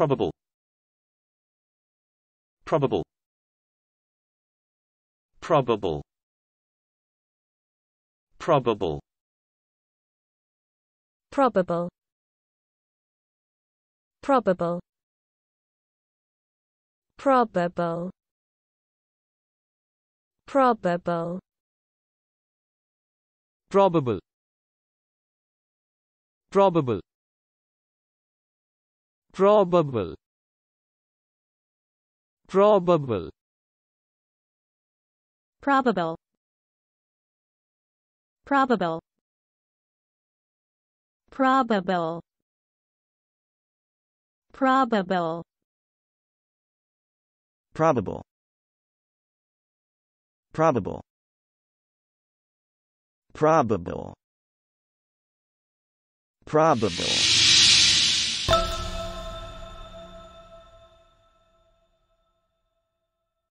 probable probable probable probable probable probable probable probable probable probable probable probable probable probable probable probable probable probable probable probable